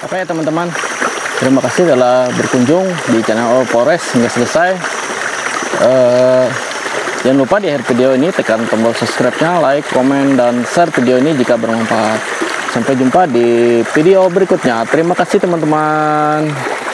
apa ya teman-teman, terima kasih telah berkunjung di channel All Forest hingga selesai. Uh, jangan lupa di akhir video ini tekan tombol subscribe-nya, like, komen, dan share video ini jika bermanfaat. Sampai jumpa di video berikutnya. Terima kasih teman-teman.